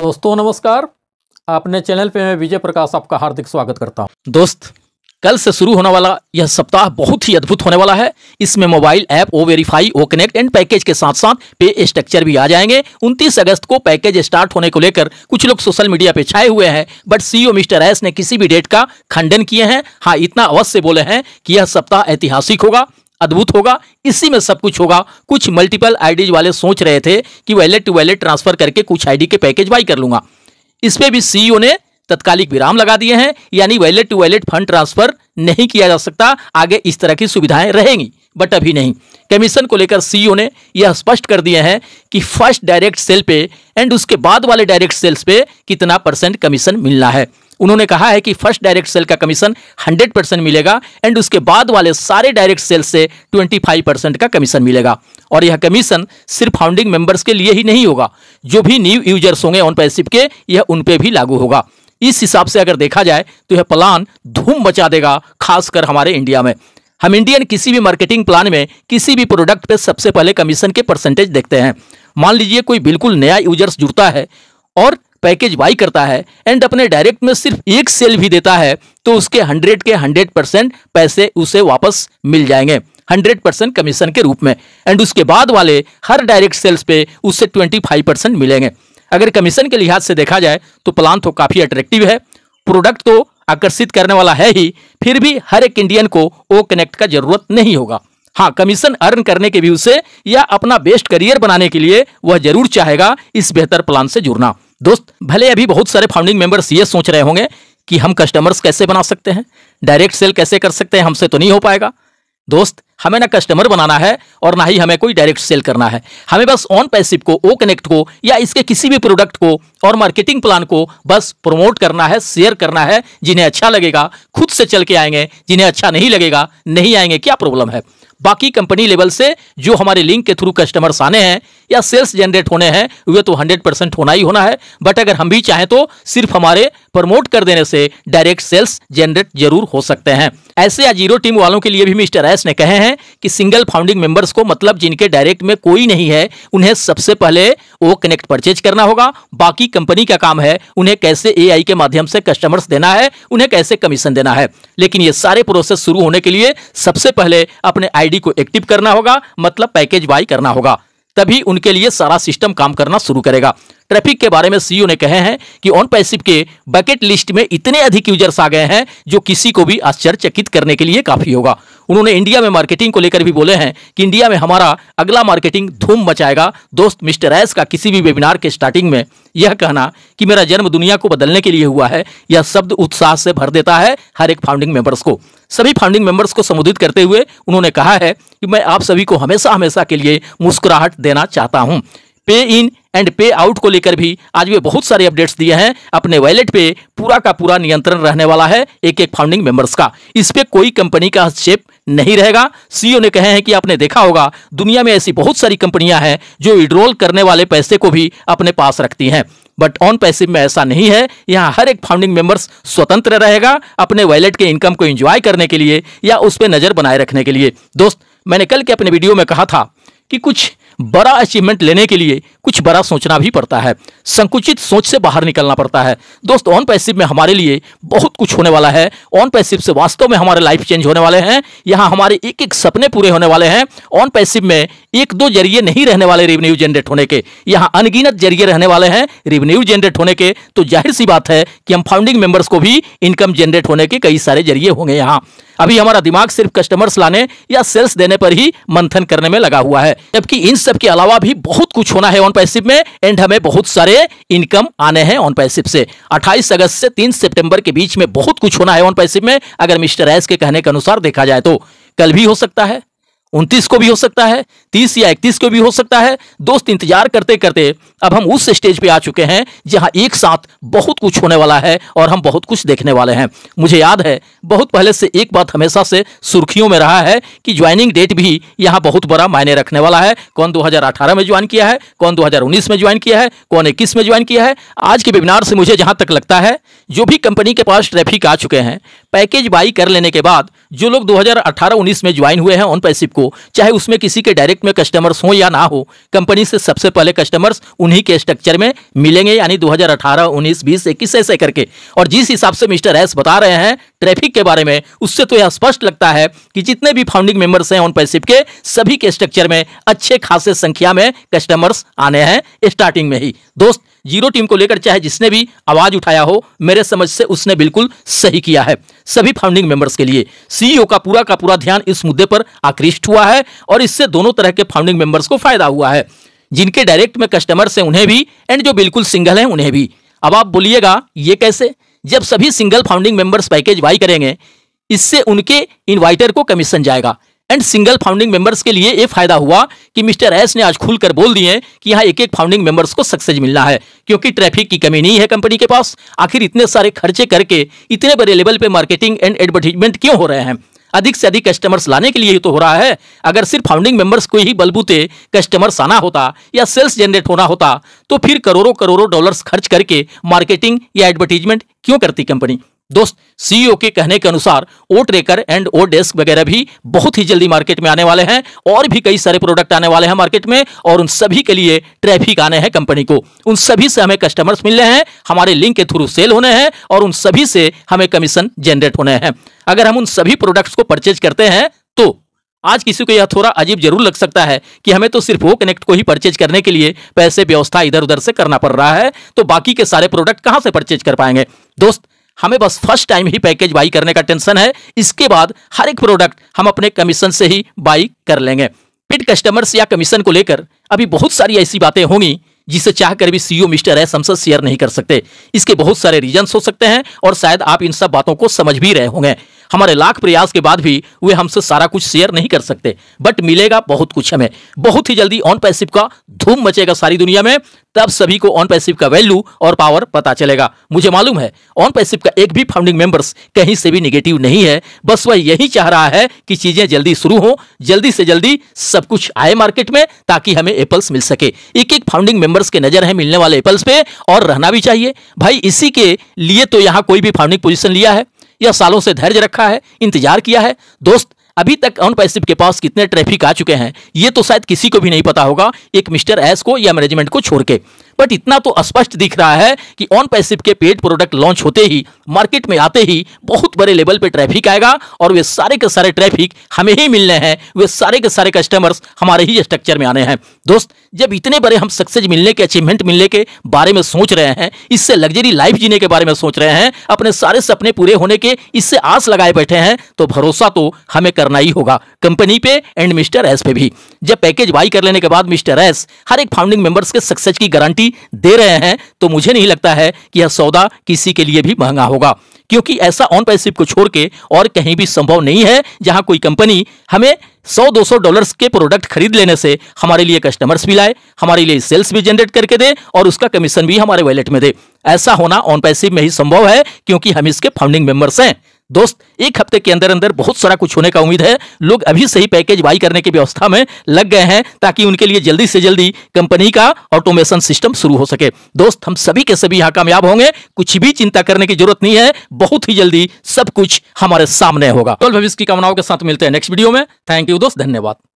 दोस्तों नमस्कार आपने चैनल पे मैं विजय प्रकाश आपका हार्दिक स्वागत करता हूं दोस्त कल से शुरू होने वाला यह सप्ताह बहुत ही अद्भुत होने वाला है इसमें mobile app O verify O connect and package के साथ साथ पे स्ट्रक्चर भी आ जाएंगे 29 अगस्त को पैकेज स्टार्ट होने को लेकर कुछ लोग सोशल मीडिया पे छाए हुए हैं but CEO e mister S ने किसी भी डेट का खंडन किए हैं हाँ इतना अवश्य बोले हैं कि यह सप्ताह ऐतिहासिक होगा अद्भुत होगा इसी में सब कुछ होगा कुछ मल्टीपल आईडीज वाले सोच रहे थे कि वैलेट टू वैलेट ट्रांसफर करके कुछ आईडी के पैकेज बाई कर लूंगा इस पर भी सीईओ e ने तत्कालिक विराम लगा दिए हैं यानी wallet to wallet fund transfer नहीं किया जा सकता आगे इस तरह की सुविधाएं रहेंगी बट अभी नहीं कमीशन को लेकर सीईओ e ने यह स्पष्ट कर दिए हैं कि फर्स्ट डायरेक्ट सेल पे एंड उसके बाद वाले डायरेक्ट सेल्स पे कितना परसेंट कमीशन मिलना है उन्होंने कहा है कि फर्स्ट डायरेक्ट सेल का कमीशन 100 परसेंट मिलेगा एंड उसके बाद वाले सारे डायरेक्ट सेल से 25 परसेंट का कमीशन मिलेगा और यह कमीशन सिर्फ फाउंडिंग मेंबर्स के लिए ही नहीं होगा जो भी न्यू यूजर्स होंगे ऑन पैसिप के यह उन पर भी लागू होगा इस हिसाब से अगर देखा जाए तो यह प्लान धूम बचा देगा खासकर हमारे इंडिया में हम इंडियन किसी भी मार्केटिंग प्लान में किसी भी प्रोडक्ट पर सबसे पहले कमीशन के परसेंटेज देखते हैं मान लीजिए कोई बिल्कुल नया यूजर्स जुड़ता है और पैकेज बाई करता है एंड अपने डायरेक्ट में सिर्फ एक सेल भी देता है तो उसके हंड्रेड के हंड्रेड परसेंट पैसे उसे वापस मिल जाएंगे हंड्रेड परसेंट कमीशन के रूप में एंड उसके बाद वाले हर डायरेक्ट सेल्स पे उससे ट्वेंटी फाइव परसेंट मिलेंगे अगर कमीशन के लिहाज से देखा जाए तो प्लान तो काफ़ी अट्रैक्टिव है प्रोडक्ट तो आकर्षित करने वाला है ही फिर भी हर एक इंडियन को ओ कनेक्ट का जरूरत नहीं होगा हाँ कमीशन अर्न करने के व्यू से या अपना बेस्ट करियर बनाने के लिए वह जरूर चाहेगा इस बेहतर प्लान से जुड़ना दोस्त भले अभी बहुत सारे फाउंडिंग मेंबर्स ये सोच रहे होंगे कि हम कस्टमर्स कैसे बना सकते हैं डायरेक्ट सेल कैसे कर सकते हैं हमसे तो नहीं हो पाएगा दोस्त हमें ना कस्टमर बनाना है और ना ही हमें कोई डायरेक्ट सेल करना है हमें बस ऑन पैसिव को ओ कनेक्ट को या इसके किसी भी प्रोडक्ट को और मार्केटिंग प्लान को बस प्रमोट करना है शेयर करना है जिन्हें अच्छा लगेगा खुद से चल के आएंगे जिन्हें अच्छा नहीं लगेगा नहीं आएंगे क्या प्रॉब्लम है बाकी कंपनी लेवल से जो हमारे लिंक के थ्रू कस्टमर्स आने हैं या सेल्स जनरेट होने हैं वे तो हंड्रेड परसेंट होना ही होना है बट अगर हम भी चाहें तो सिर्फ हमारे प्रमोट कर देने से डायरेक्ट सेल्स जनरेट जरूर हो सकते हैं ऐसे अजीरो टीम वालों के लिए भी मिस्टर एस ने कहे हैं कि सिंगल फाउंडिंग मेंबर्स को मतलब जिनके डायरेक्ट में कोई नहीं है उन्हें सबसे पहले वो कनेक्ट परचेज करना होगा बाकी कंपनी का काम है उन्हें कैसे एआई के माध्यम से कस्टमर्स देना है उन्हें कैसे कमीशन देना है लेकिन ये सारे प्रोसेस शुरू होने के लिए सबसे पहले अपने आईडी को एक्टिव करना होगा मतलब पैकेज बाई करना होगा तभी उनके लिए सारा सिस्टम काम करना शुरू करेगा ट्रैफिक के बारे में सीईओ ने कहे हैं कि ऑन पैसिव के बकेट लिस्ट में इतने अधिक यूजर्स आ गए हैं जो किसी को भी आश्चर्यचकित करने के लिए काफी होगा उन्होंने इंडिया में मार्केटिंग को लेकर भी बोले हैं कि इंडिया में हमारा अगला मार्केटिंग धूम मचाएगा दोस्त मिस्टर एस का किसी भी वेबिनार के स्टार्टिंग में यह कहना कि मेरा जन्म दुनिया को बदलने के लिए हुआ है यह शब्द उत्साह से भर देता है हर एक फाउंडिंग मेंबर्स को सभी फाउंडिंग मेंबर्स को संबोधित करते हुए उन्होंने कहा है कि मैं आप सभी को हमेशा हमेशा के लिए मुस्कुराहट देना चाहता हूँ पे इन एंड पे आउट को लेकर भी आज वे बहुत सारे अपडेट्स दिए हैं अपने वैलेट पे पूरा का पूरा नियंत्रण रहने वाला है एक एक फाउंडिंग मेंबर्स का इस पे कोई कंपनी का हस्तक्षेप नहीं रहेगा सीईओ e ने कहे हैं कि आपने देखा होगा दुनिया में ऐसी बहुत सारी कंपनियां हैं जो विड्रॉल करने वाले पैसे को भी अपने पास रखती हैं बट ऑन पैसिव में ऐसा नहीं है यहाँ हर एक फाउंडिंग मेंबर्स स्वतंत्र रहेगा अपने वैलेट के इनकम को एंजॉय करने के लिए या उस पर नज़र बनाए रखने के लिए दोस्त मैंने कल के अपने वीडियो में कहा था कि कुछ बड़ा अचीवमेंट लेने के लिए कुछ बड़ा सोचना भी पड़ता है संकुचित सोच से बाहर निकलना पड़ता है दोस्त ऑन पैसिव में हमारे लिए बहुत कुछ होने वाला है ऑन पैसिव से वास्तव में हमारे लाइफ चेंज होने वाले हैं यहाँ हमारे एक एक सपने पूरे होने वाले हैं ऑन पैसिव में एक दो जरिए नहीं रहने वाले रेवेन्यू जनरेट होने के यहाँ अनगिनत जरिए रहने वाले हैं रेवेन्यू जनरेट होने के तो जाहिर सी बात है कि हम फाउंडिंग मेंबर्स को भी इनकम जनरेट होने के कई सारे जरिए होंगे यहाँ अभी हमारा दिमाग सिर्फ कस्टमर्स लाने या सेल्स देने पर ही मंथन करने में लगा हुआ है जबकि इन सब के अलावा भी बहुत कुछ होना है ऑन पैसिव में एंड हमें बहुत सारे इनकम आने हैं ऑन पैसिव से 28 अगस्त से 3 सितंबर के बीच में बहुत कुछ होना है ऑन पैसिव में अगर मिस्टर एस के कहने के अनुसार देखा जाए तो कल भी हो सकता है उनतीस को भी हो सकता है तीस या इकतीस को भी हो सकता है दोस्त इंतजार करते करते अब हम उस स्टेज पे आ चुके हैं जहां एक साथ बहुत कुछ होने वाला है और हम बहुत कुछ देखने वाले हैं मुझे याद है बहुत पहले से एक बात हमेशा से सुर्खियों में रहा है कि ज्वाइनिंग डेट भी यहां बहुत बड़ा मायने रखने वाला है कौन दो में ज्वाइन किया है कौन दो में ज्वाइन किया है कौन इक्कीस में ज्वाइन किया है आज के वेबिनार से मुझे जहाँ तक लगता है जो भी कंपनी के पास ट्रैफिक आ चुके हैं पैकेज बाई कर लेने के बाद जो लोग 2018-19 में ज्वाइन हुए हैं ऑन पैसिप को चाहे उसमें किसी के डायरेक्ट में कस्टमर्स हो या ना हो कंपनी से सबसे पहले कस्टमर्स उन्हीं के स्ट्रक्चर में मिलेंगे यानी 2018, 19, 20, 21 ऐसे करके और जिस हिसाब से मिस्टर एस बता रहे हैं ट्रैफिक के बारे में उससे तो यह स्पष्ट लगता है कि जितने भी फाउंडिंग मेंबर्स हैं ऑन पैसिप के सभी के स्ट्रक्चर में अच्छे खासे संख्या में कस्टमर्स आने हैं स्टार्टिंग में ही दोस्त जीरो टीम को लेकर चाहे जिसने भी आवाज उठाया हो मेरे समझ से उसने बिल्कुल सही किया है सभी फाउंडिंग मेंबर्स के लिए सीईओ e का पूरा का पूरा ध्यान इस मुद्दे पर आकृष्ट हुआ है और इससे दोनों तरह के फाउंडिंग मेंबर्स को फायदा हुआ है जिनके डायरेक्ट में कस्टमर्स हैं उन्हें भी एंड जो बिल्कुल सिंगल हैं उन्हें भी अब आप बोलिएगा ये कैसे जब सभी single founding members package buy करेंगे इससे उनके इन्वाइटर को कमीशन जाएगा एंड सिंगल फाउंडिंग मेंबर्स के लिए ये फायदा हुआ कि मिस्टर एस ने आज खुलकर बोल दिए कि यहाँ एक एक फाउंडिंग मेंबर्स को सक्सेस मिलना है क्योंकि ट्रैफिक की कमी नहीं है कंपनी के पास आखिर इतने सारे खर्चे करके इतने बड़े लेवल पे मार्केटिंग एंड एडवर्टीजमेंट क्यों हो रहे हैं अधिक से अधिक कस्टमर्स लाने के लिए ही तो हो रहा है अगर सिर्फ फाउंडिंग मेंबर्स को ही बलबूते कस्टमर्स आना होता या सेल्स जनरेट होना होता तो फिर करोड़ों करोड़ों डॉलर्स खर्च करके मार्केटिंग या एडवर्टीजमेंट क्यों करती कंपनी दोस्त सीईओ e के कहने के अनुसार O tracker and O desk वगैरह भी बहुत ही जल्दी मार्केट में आने वाले हैं और भी कई सारे प्रोडक्ट आने वाले हैं मार्केट में और उन सभी के लिए ट्रैफिक आने हैं कंपनी को उन सभी से हमें कस्टमर्स मिलने हैं हमारे लिंक के थ्रू सेल होने हैं और उन सभी से हमें कमीशन जनरेट होने हैं अगर हम उन सभी प्रोडक्ट्स को परचेज करते हैं तो आज किसी को यह थोड़ा अजीब जरूर लग सकता है कि हमें तो सिर्फ वो कनेक्ट को ही परचेज करने के लिए पैसे व्यवस्था इधर उधर से करना पड़ रहा है तो बाकी के सारे प्रोडक्ट कहां से परचेज कर पाएंगे दोस्त हमें बस फर्स्ट टाइम ही पैकेज बाई करने का टेंशन है इसके बाद हर एक प्रोडक्ट हम अपने कमीशन से ही बाई कर लेंगे पेड कस्टमर्स या कमीशन को लेकर अभी बहुत सारी ऐसी बातें होंगी जिसे चाहकर भी सीईओ e मिस्टर है समसद शेयर नहीं कर सकते इसके बहुत सारे रीजन हो सकते हैं और शायद आप इन सब बातों को समझ भी रहे होंगे हमारे लाख प्रयास के बाद भी वे हमसे सारा कुछ शेयर नहीं कर सकते बट मिलेगा बहुत कुछ हमें बहुत ही जल्दी ऑन पैसिव का धूम मचेगा सारी दुनिया में तब सभी को ऑन पैसिव का वैल्यू और पावर पता चलेगा मुझे मालूम है ऑन पैसिव का एक भी फाउंडिंग मेंबर्स कहीं से भी निगेटिव नहीं है बस वह यही चाह रहा है कि चीजें जल्दी शुरू हो जल्दी से जल्दी सब कुछ आए मार्केट में ताकि हमें एप्पल्स मिल सके एक एक फाउंडिंग मेंबर्स के नजर है मिलने वाले एप्पल्स पे और रहना भी चाहिए भाई इसी के लिए तो यहां कोई भी फाउंडिंग पोजिशन लिया है यह सालों से धैर्य रखा है इंतजार किया है दोस्त अभी तक अन पैसिव के पास कितने ट्रैफिक आ चुके हैं ये तो शायद किसी को भी नहीं पता होगा एक मिस्टर एस को या मैनेजमेंट को छोड़ के बट इतना तो स्पष्ट दिख रहा है कि ऑन पैसिव के पेड प्रोडक्ट लॉन्च होते ही मार्केट में आते ही बहुत बड़े लेवल पे ट्रैफिक आएगा और वे सारे के सारे ट्रैफिक हमें ही मिलने हैं वे सारे के सारे कस्टमर्स हमारे ही स्ट्रक्चर में आने हैं दोस्त जब इतने बड़े हम सक्सेस मिलने के अचीवमेंट मिलने के बारे में सोच रहे हैं इससे लग्जरी लाइफ जीने के बारे में सोच रहे हैं अपने सारे सपने पूरे होने के इससे आस लगाए बैठे हैं तो भरोसा तो हमें करना ही होगा कंपनी पे एंड मिस्टर एस पे भी जब पैकेज बाई कर लेने के बाद मिस्टर एस हर एक फाउंडिंग मेंबर्स के सक्सेस की गारंटी चुनौती दे रहे हैं तो मुझे नहीं लगता है कि यह सौदा किसी के लिए भी महंगा होगा क्योंकि ऐसा ऑन पैसिव को छोड़ के और कहीं भी संभव नहीं है जहां कोई कंपनी हमें 100-200 डॉलर्स के प्रोडक्ट खरीद लेने से हमारे लिए कस्टमर्स भी लाए हमारे लिए सेल्स भी जनरेट करके दे और उसका कमीशन भी हमारे वैलेट में दे ऐसा होना ऑन पैसिव में ही संभव है क्योंकि हम इसके फाउंडिंग मेंबर्स हैं दोस्त एक हफ्ते के अंदर अंदर बहुत सारा कुछ होने का उम्मीद है लोग अभी से ही पैकेज बाई करने की व्यवस्था में लग गए हैं ताकि उनके लिए जल्दी से जल्दी कंपनी का ऑटोमेशन सिस्टम शुरू हो सके दोस्त हम सभी के सभी यहां कामयाब होंगे कुछ भी चिंता करने की जरूरत नहीं है बहुत ही जल्दी सब कुछ हमारे सामने होगा कल भविष्य की कामनाओं के साथ मिलते हैं नेक्स्ट वीडियो में थैंक यू दोस्त धन्यवाद